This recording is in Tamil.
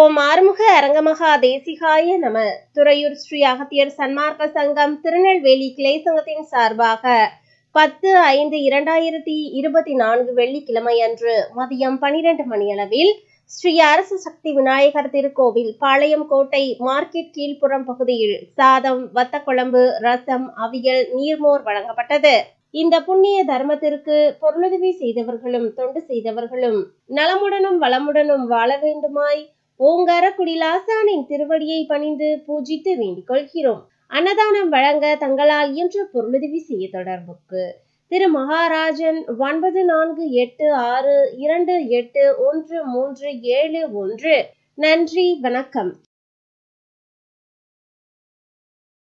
ஓம் ஆறுமுக அரங்கமகா தேசிகாய நம துறையூர் ஸ்ரீ அகத்தியர் சன்மார்க்க சங்கம் திருநெல்வேலி கிளை சங்கத்தின் சார்பாக பத்து ஐந்து இரண்டாயிரத்தி இருபத்தி நான்கு வெள்ளிக்கிழமை அன்று மதியம் பனிரெண்டு மணியளவில் ஸ்ரீ அரசு சக்தி விநாயகர் திருக்கோவில் பாளையம் கோட்டை மார்க்கெட் கீழ்ப்புறம் பகுதியில் சாதம் வத்தக்குழம்பு ரசம் அவியல் நீர்மோர் வழங்கப்பட்டது இந்த புண்ணிய தர்மத்திற்கு பொருளுதவி செய்தவர்களும் தொண்டு செய்தவர்களும் நலமுடனும் வளமுடனும் வாழ வேண்டுமாய் ஓங்கார குடிலாசானின் திருவடியை பணிந்து பூஜித்து வேண்டிக் கொள்கிறோம் அன்னதானம் வழங்க தங்களால் இயன்ற பொருளுதவி செய்ய தொடர்புக்கு திரு மகாராஜன் ஒன்பது நான்கு எட்டு ஆறு இரண்டு எட்டு ஒன்று மூன்று ஏழு ஒன்று நன்றி வணக்கம்